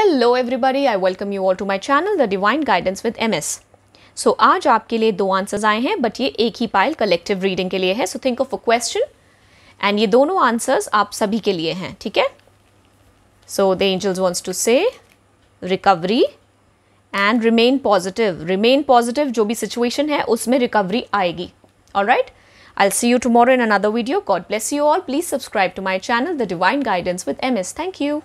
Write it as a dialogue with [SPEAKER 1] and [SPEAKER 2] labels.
[SPEAKER 1] Hello everybody I welcome you all to my channel the divine guidance with MS so आज आपके लिए दो answers आए हैं बट ये एक ही पाइल कलेक्टिव रीडिंग के लिए है so think of a question and ये दोनों आंसर्स आप सभी के लिए हैं ठीक है so the angels wants to say recovery and remain positive remain positive जो भी सिचुएशन है उसमें रिकवरी आएगी और right I'll see you in in video video. God you all please subscribe to my channel the divine guidance with M S thank you